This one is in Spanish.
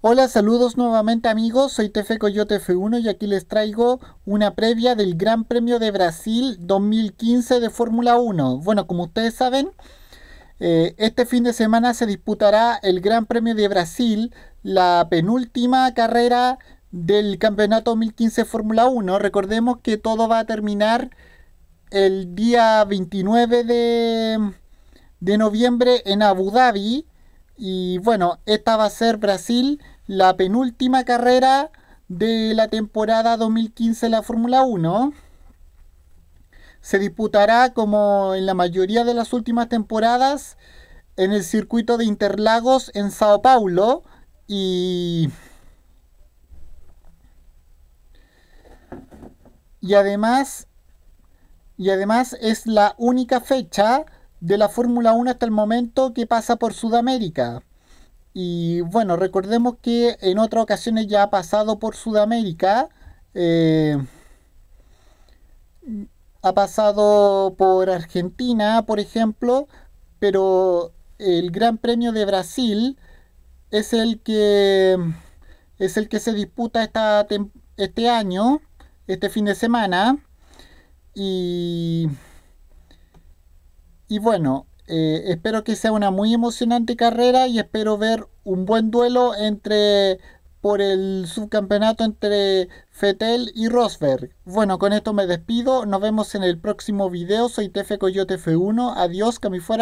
Hola, saludos nuevamente amigos, soy Tefe Coyote F1 y aquí les traigo una previa del Gran Premio de Brasil 2015 de Fórmula 1. Bueno, como ustedes saben, eh, este fin de semana se disputará el Gran Premio de Brasil, la penúltima carrera del Campeonato 2015 Fórmula 1. Recordemos que todo va a terminar el día 29 de, de noviembre en Abu Dhabi y bueno, esta va a ser Brasil, la penúltima carrera de la temporada 2015 de la Fórmula 1. Se disputará como en la mayoría de las últimas temporadas en el circuito de Interlagos en Sao Paulo y y además y además es la única fecha de la Fórmula 1 hasta el momento que pasa por Sudamérica. Y bueno, recordemos que en otras ocasiones ya ha pasado por Sudamérica. Eh, ha pasado por Argentina, por ejemplo, pero el Gran Premio de Brasil es el que es el que se disputa esta, este año, este fin de semana. Y y bueno, eh, espero que sea una muy emocionante carrera y espero ver un buen duelo entre por el subcampeonato entre Fetel y Rosberg. Bueno, con esto me despido. Nos vemos en el próximo video. Soy Tefe Coyote F1. Adiós, que me fuera.